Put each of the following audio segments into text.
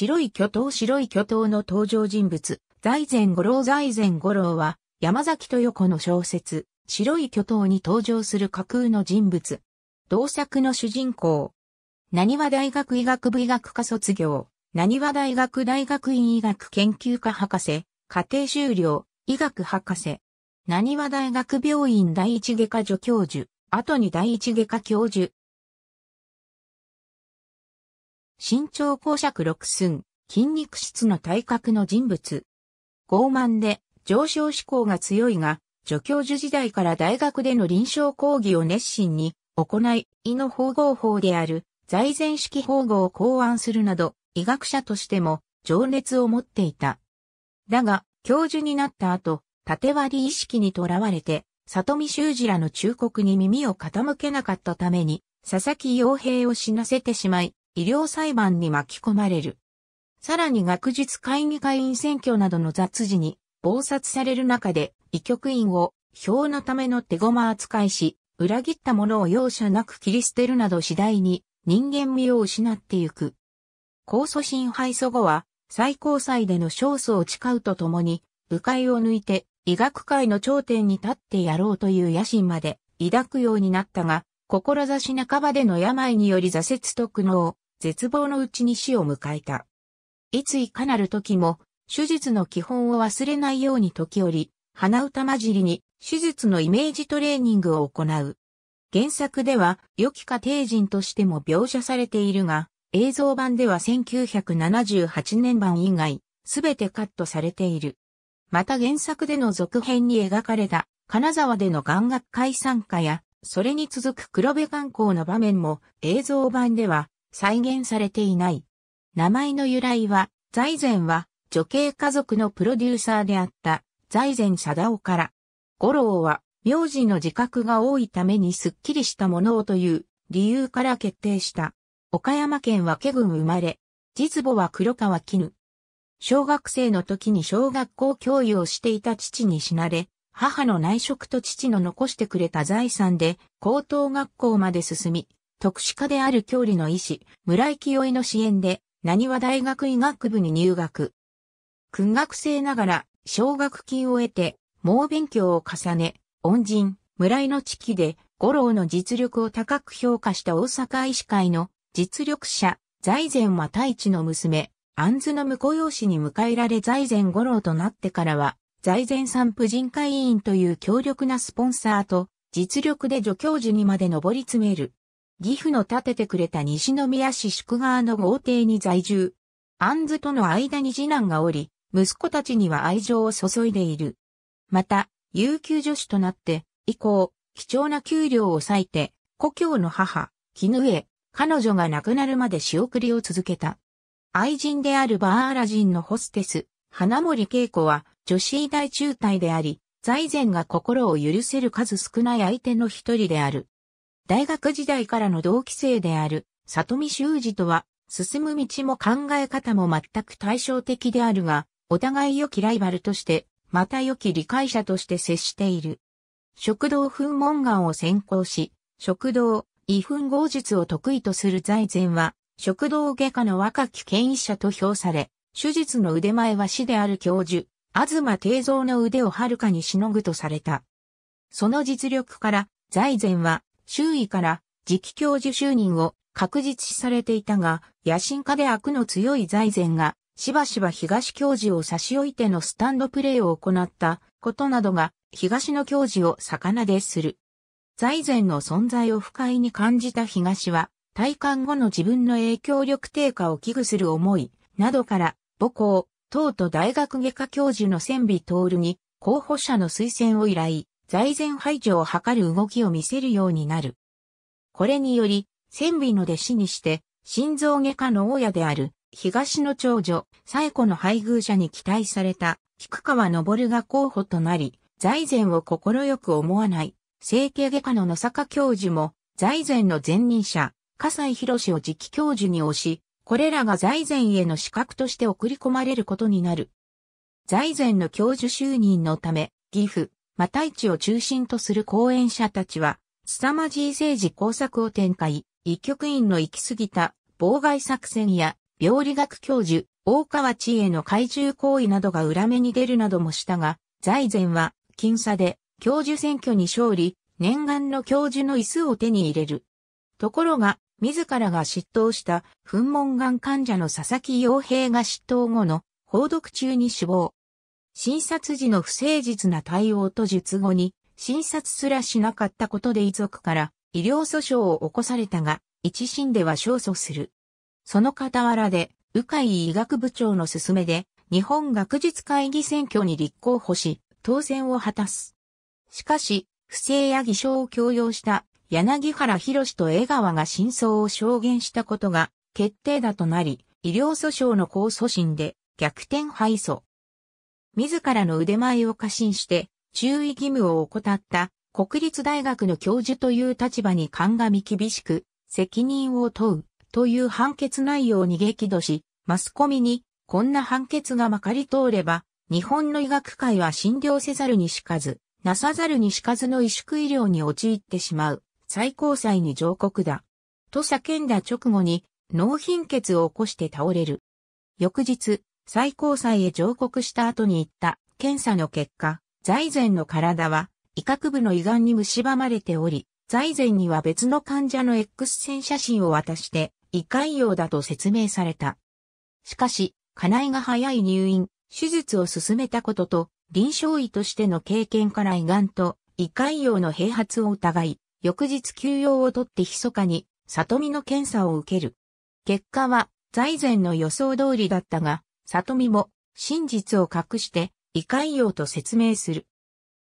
白い巨頭白い巨頭の登場人物、財前五郎財前五郎は、山崎豊子の小説、白い巨頭に登場する架空の人物。同作の主人公。何は大学医学部医学科卒業。何は大学大学院医学研究科博士。家庭修了。医学博士。何は大学病院第一外科助教授。後に第一外科教授。身長公爵六寸、筋肉質の体格の人物。傲慢で上昇志向が強いが、助教授時代から大学での臨床講義を熱心に行い、医の縫合法である財前式縫合を考案するなど、医学者としても情熱を持っていた。だが、教授になった後、縦割り意識にとらわれて、里見修二らの忠告に耳を傾けなかったために、佐々木洋平を死なせてしまい、医療裁判に巻き込まれる。さらに学術会議会員選挙などの雑事に暴殺される中で、医局員を票のための手駒扱いし、裏切った者を容赦なく切り捨てるなど次第に人間味を失ってゆく。控訴審敗訴後は、最高裁での勝訴を誓うとともに、部会を抜いて医学界の頂点に立ってやろうという野心まで抱くようになったが、志半ばでの病により挫折と苦悩、絶望のうちに死を迎えた。いついかなる時も、手術の基本を忘れないように時折、鼻歌混じりに手術のイメージトレーニングを行う。原作では、良き家庭人としても描写されているが、映像版では1978年版以外、すべてカットされている。また原作での続編に描かれた、金沢での眼学会参加や、それに続く黒部眼光の場面も映像版では再現されていない。名前の由来は、財前は女系家族のプロデューサーであった財前貞夫から。五郎は名字の自覚が多いためにすっきりしたものをという理由から決定した。岡山県は家軍生まれ、実母は黒川絹。小学生の時に小学校教諭をしていた父に死なれ、母の内職と父の残してくれた財産で高等学校まで進み、特殊科である教理の医師、村井清井の支援で、何は大学医学部に入学。訓学生ながら、奨学金を得て、猛勉強を重ね、恩人、村井の地期で、五郎の実力を高く評価した大阪医師会の実力者、財前は太一の娘、安津の婿養子に迎えられ財前五郎となってからは、財前産婦人会員という強力なスポンサーと、実力で助教授にまで上り詰める。義父の建ててくれた西宮市宿川の豪邸に在住。安ンズとの間に次男がおり、息子たちには愛情を注いでいる。また、有給女子となって、以降、貴重な給料を割いて、故郷の母、絹江、彼女が亡くなるまで仕送りを続けた。愛人であるバーアラ人のホステス、花森恵子は、女子医大中退であり、財前が心を許せる数少ない相手の一人である。大学時代からの同期生である、里見修二とは、進む道も考え方も全く対照的であるが、お互い良きライバルとして、また良き理解者として接している。食道噴門眼を専攻し、食道、異噴合術を得意とする財前は、食道外科の若き権威者と評され、手術の腕前は師である教授、東定蔵の腕をはるかにしのぐとされた。その実力から、財前は、周囲から次期教授就任を確実視されていたが、野心家で悪の強い財前が、しばしば東教授を差し置いてのスタンドプレーを行ったことなどが、東の教授を魚でする。財前の存在を不快に感じた東は、退官後の自分の影響力低下を危惧する思い、などから、母校、等と大学外科教授の千尾徹に、候補者の推薦を依頼。財前排除を図る動きを見せるようになる。これにより、千尾の弟子にして、心臓外科の親である、東の長女、最古の配偶者に期待された、菊川昇が候補となり、財前を快く思わない、整形外科の野坂教授も、財前の前任者、笠井博を次期教授に推し、これらが財前への資格として送り込まれることになる。財前の教授就任のため、岐阜、マタイチを中心とする講演者たちは、凄まじい政治工作を展開、一局員の行き過ぎた妨害作戦や、病理学教授、大川知恵の怪獣行為などが裏目に出るなどもしたが、財前は、僅差で、教授選挙に勝利、念願の教授の椅子を手に入れる。ところが、自らが執刀した、噴門癌患者の佐々木洋平が執刀後の、報読中に死亡。診察時の不誠実な対応と術後に、診察すらしなかったことで遺族から医療訴訟を起こされたが、一審では勝訴する。その傍らで、鵜飼医学部長の勧めで、日本学術会議選挙に立候補し、当選を果たす。しかし、不正や偽証を強要した柳原博と江川が真相を証言したことが決定打となり、医療訴訟の控訴審で逆転敗訴。自らの腕前を過信して、注意義務を怠った国立大学の教授という立場に鑑み厳しく責任を問うという判決内容に激怒し、マスコミにこんな判決がまかり通れば、日本の医学界は診療せざるにしかず、なさざるにしかずの萎縮医療に陥ってしまう、最高裁に上告だ。と叫んだ直後に、脳貧血を起こして倒れる。翌日、最高裁へ上告した後に行った検査の結果、財前の体は医学部の胃がんに蝕まれており、財前には別の患者の X 線写真を渡して胃潰瘍だと説明された。しかし、金井が早い入院、手術を進めたことと、臨床医としての経験から胃がんと胃潰瘍の併発を疑い、翌日休養をとって密かに、里見の検査を受ける。結果は、財前の予想通りだったが、里見も真実を隠して異界用と説明する。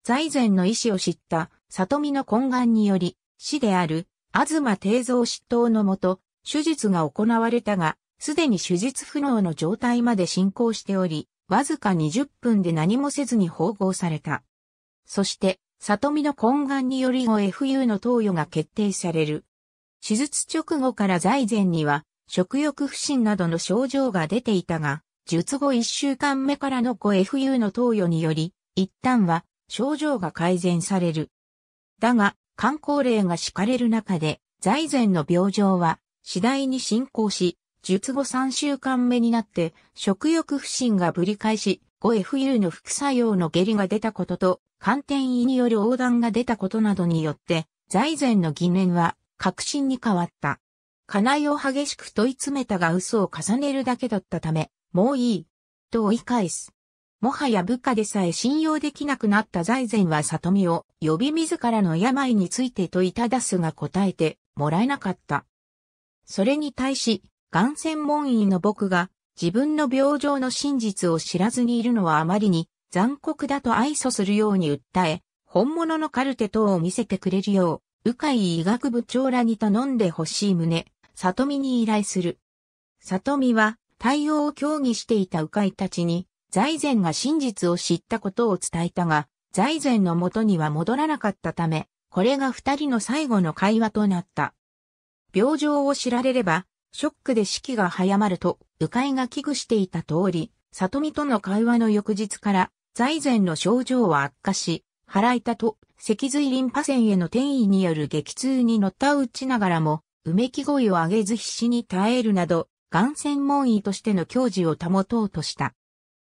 財前の意思を知った里見の懇願により、死である東定蔵執刀のもと、手術が行われたが、すでに手術不能の状態まで進行しており、わずか20分で何もせずに縫合された。そして、里見の懇願により 5FU の投与が決定される。手術直後から財前には、食欲不振などの症状が出ていたが、術後1週間目からの 5FU の投与により、一旦は症状が改善される。だが、観光例が敷かれる中で、財前の病状は次第に進行し、術後3週間目になって食欲不振がぶり返し、5FU の副作用の下痢が出たことと、寒天胃による横断が出たことなどによって、財前の疑念は確信に変わった。家内を激しく問い詰めたが嘘を重ねるだけだったため、もういい。と追い返す。もはや部下でさえ信用できなくなった財前は里美を呼び自らの病についてといただすが答えてもらえなかった。それに対し、眼専門医の僕が自分の病状の真実を知らずにいるのはあまりに残酷だと愛想するように訴え、本物のカルテ等を見せてくれるよう、鵜飼医学部長らに頼んでほしい旨、里美に依頼する。里美は対応を協議していた鵜飼たちに、財前が真実を知ったことを伝えたが、財前の元には戻らなかったため、これが二人の最後の会話となった。病状を知られれば、ショックで士気が早まると、鵜飼が危惧していた通り、里見との会話の翌日から、財前の症状は悪化し、腹痛と脊髄リンパ腺への転移による激痛に乗った打ちながらも、うめき声を上げず必死に耐えるなど、がん専門医としての教授を保とうとした。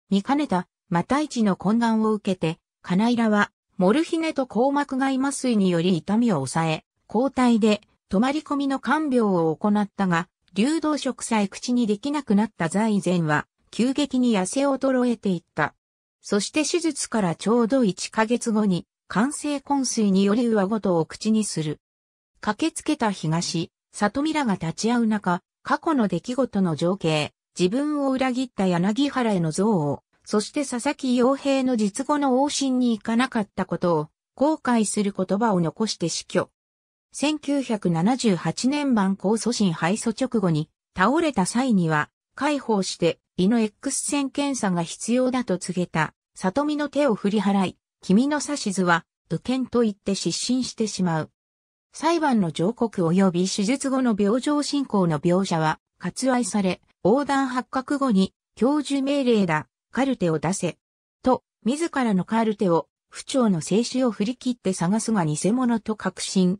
見かねた、また一の懇願を受けて、金井は、モルヒネと硬膜外麻酔により痛みを抑え、交代で、泊まり込みの看病を行ったが、流動食さえ口にできなくなった財前は、急激に痩せ衰えていった。そして手術からちょうど1ヶ月後に、完成昏睡により上ごとを口にする。駆けつけた東、里見らが立ち会う中、過去の出来事の情景、自分を裏切った柳原への憎悪、そして佐々木洋平の実後の往診に行かなかったことを、後悔する言葉を残して死去。1978年版控訴審敗訴直後に、倒れた際には、解放して胃の X 線検査が必要だと告げた、里見の手を振り払い、君の指図は、右見と言って失神してしまう。裁判の上告及び手術後の病状進行の描写は割愛され、横断発覚後に教授命令だ、カルテを出せ。と、自らのカルテを、不調の静止を振り切って探すが偽物と確信。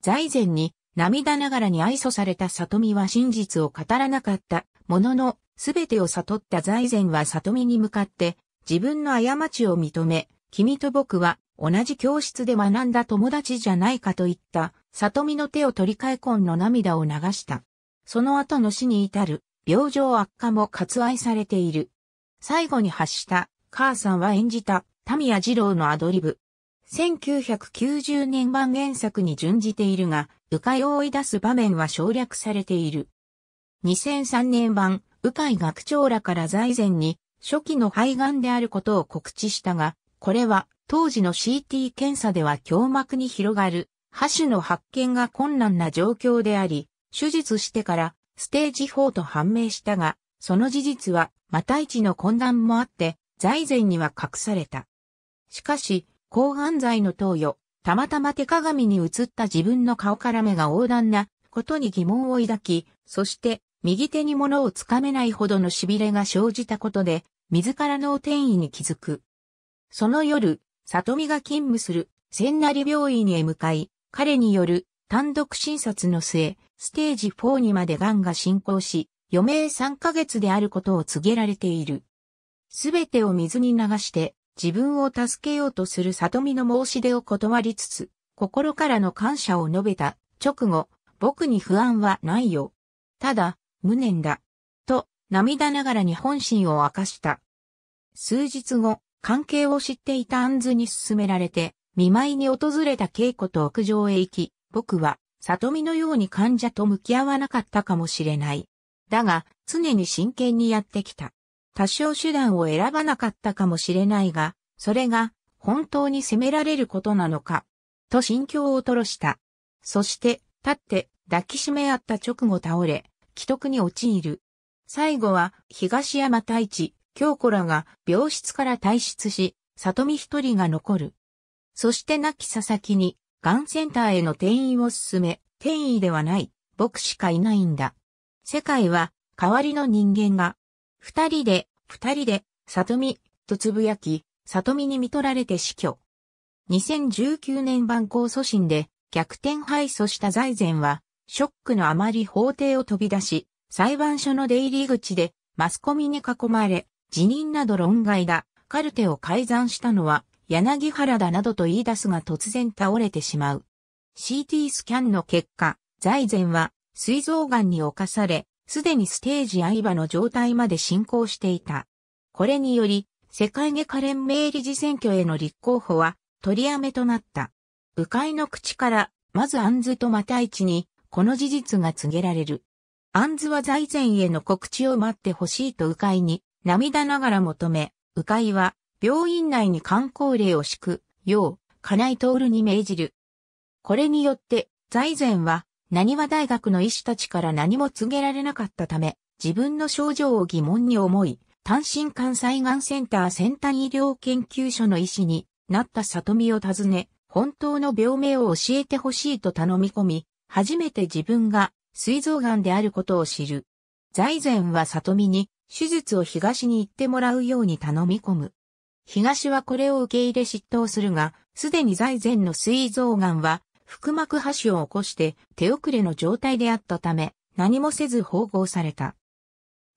財前に涙ながらに愛想された里美は真実を語らなかったものの、すべてを悟った財前は里美に向かって、自分の過ちを認め、君と僕は同じ教室で学んだ友達じゃないかといった、里見の手を取り替え婚の涙を流した。その後の死に至る、病状悪化も割愛されている。最後に発した、母さんは演じた、タミヤ二郎のアドリブ。1990年版原作に準じているが、迂回を追い出す場面は省略されている。2003年版、迂回学長らから財前に、初期の肺がんであることを告知したが、これは当時の CT 検査では胸膜に広がる、波種の発見が困難な状況であり、手術してからステージ4と判明したが、その事実は、また一の混乱もあって、財前には隠された。しかし、抗がん剤の投与、たまたま手鏡に映った自分の顔から目が横断なことに疑問を抱き、そして右手に物をつかめないほどの痺れが生じたことで、自らの転移に気づく。その夜、里美が勤務する千成病院へ向かい、彼による単独診察の末、ステージ4にまで癌が進行し、余命3ヶ月であることを告げられている。すべてを水に流して自分を助けようとする里美の申し出を断りつつ、心からの感謝を述べた直後、僕に不安はないよ。ただ、無念だ。と、涙ながらに本心を明かした。数日後、関係を知っていたアズに勧められて、見舞いに訪れた稽古と屋上へ行き、僕は、里見のように患者と向き合わなかったかもしれない。だが、常に真剣にやってきた。多少手段を選ばなかったかもしれないが、それが、本当に責められることなのか、と心境を吐露した。そして、立って抱きしめ合った直後倒れ、既得に陥る。最後は、東山太一、京子らが病室から退出し、里見一人が残る。そして亡き佐々木に、がんセンターへの転移を進め、転移ではない、僕しかいないんだ。世界は、代わりの人間が、二人で、二人で、里見、とつぶやき、里見に見取られて死去。2019年版控訴審で、逆転敗訴した財前は、ショックのあまり法廷を飛び出し、裁判所の出入り口で、マスコミに囲まれ、辞任など論外だ。カルテを改ざんしたのは柳原だなどと言い出すが突然倒れてしまう。CT スキャンの結果、財前は膵臓癌に侵され、すでにステージ場の状態まで進行していた。これにより、世界外科連盟理事選挙への立候補は取りやめとなった。迂回の口から、まずアンズと又一に、この事実が告げられる。アンズは財前への告知を待ってほしいと迂回に涙ながら求め、鵜飼は、病院内に観光令を敷く、よう、金井徹に命じる。これによって、財前は、何は大学の医師たちから何も告げられなかったため、自分の症状を疑問に思い、単身関西がんセンター先端医療研究所の医師になった里見を訪ね、本当の病名を教えてほしいと頼み込み、初めて自分が膵臓癌であることを知る。財前は里見に手術を東に行ってもらうように頼み込む。東はこれを受け入れ執刀するが、すでに財前の膵臓癌は、腹膜破死を起こして手遅れの状態であったため、何もせず縫合された。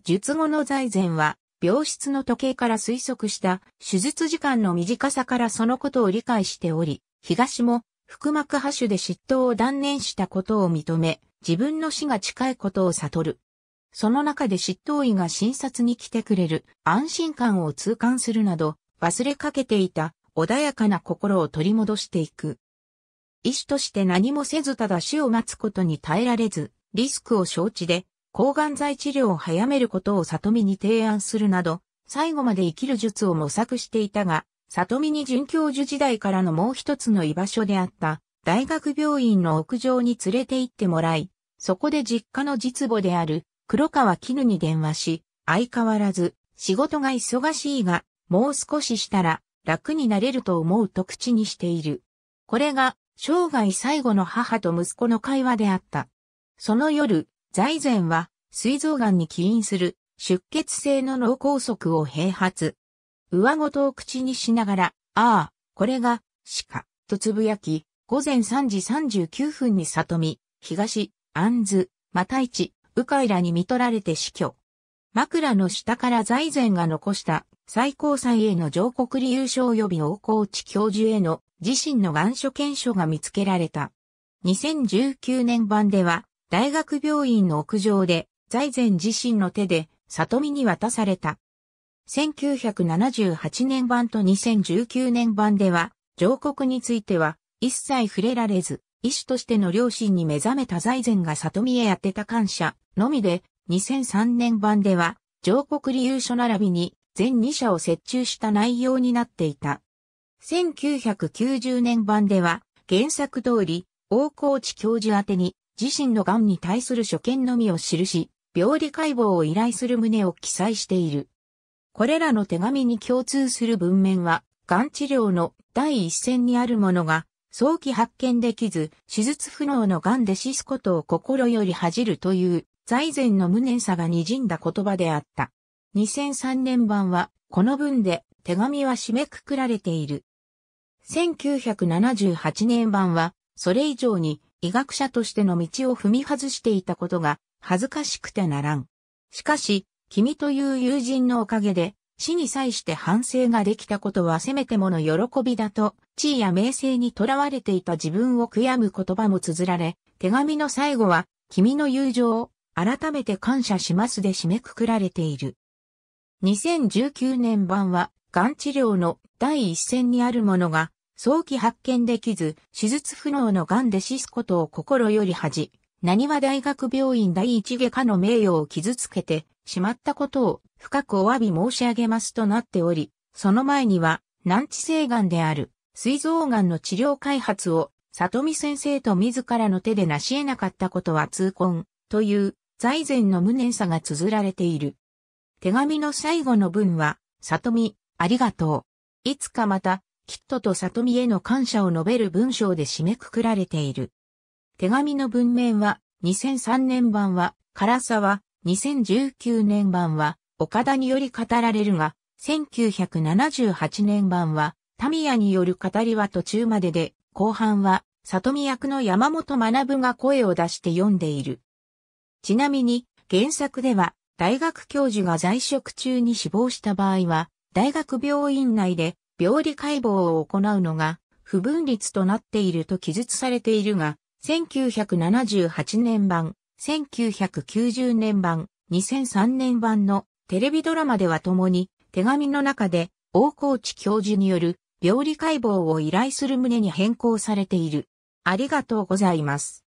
術後の財前は、病室の時計から推測した手術時間の短さからそのことを理解しており、東も腹膜破腫で嫉妬を断念したことを認め、自分の死が近いことを悟る。その中で執刀医が診察に来てくれる安心感を痛感するなど、忘れかけていた穏やかな心を取り戻していく。医師として何もせずただ死を待つことに耐えられず、リスクを承知で、抗がん剤治療を早めることを里見に提案するなど、最後まで生きる術を模索していたが、里見に准教授時代からのもう一つの居場所であった、大学病院の屋上に連れて行ってもらい、そこで実家の実母である黒川絹に電話し、相変わらず、仕事が忙しいが、もう少ししたら、楽になれると思うと口にしている。これが、生涯最後の母と息子の会話であった。その夜、財前は、膵臓岩に起因する、出血性の脳梗塞を併発。上ごとを口にしながら、ああ、これが、鹿、とつぶやき、午前3時39分に里見、東、安津、又市、鵜飼らに見取られて死去。枕の下から財前が残した最高裁への上告理由書及び大河内教授への自身の願書検証が見つけられた。2019年版では、大学病院の屋上で、財前自身の手で、里見に渡された。1978年版と2019年版では、上告については、一切触れられず、医師としての両親に目覚めた財前が里見へ宛てた感謝のみで、2003年版では、上国理由書並びに全2社を折衷した内容になっていた。1990年版では、原作通り、大河内教授宛に、自身の癌に対する所見のみを記し、病理解剖を依頼する旨を記載している。これらの手紙に共通する文面は、癌治療の第一線にあるものが早期発見できず、手術不能の癌で死すことを心より恥じるという、財前の無念さが滲んだ言葉であった。2003年版は、この文で、手紙は締めくくられている。1978年版は、それ以上に、医学者としての道を踏み外していたことが、恥ずかしくてならん。しかし、君という友人のおかげで、死に際して反省ができたことはせめてもの喜びだと、地位や名声にとらわれていた自分を悔やむ言葉も綴られ、手紙の最後は、君の友情を改めて感謝しますで締めくくられている。2019年版は、がん治療の第一線にあるものが、早期発見できず、手術不能の癌で死すことを心より恥じ、何は大学病院第一外科の名誉を傷つけてしまったことを深くお詫び申し上げますとなっており、その前には、難治性癌である、膵臓癌の治療開発を、里見先生と自らの手で成し得なかったことは痛恨、という、財前の無念さが綴られている。手紙の最後の文は、里見、ありがとう。いつかまた、きっとと里見への感謝を述べる文章で締めくくられている。手紙の文面は、2003年版は、唐沢、2019年版は、岡田により語られるが、1978年版は、タミヤによる語りは途中までで、後半は、里見役の山本学が声を出して読んでいる。ちなみに、原作では、大学教授が在職中に死亡した場合は、大学病院内で病理解剖を行うのが不分率となっていると記述されているが、1978年版、1990年版、2003年版のテレビドラマでは共に、手紙の中で、大河内教授による、病理解剖を依頼する旨に変更されている。ありがとうございます。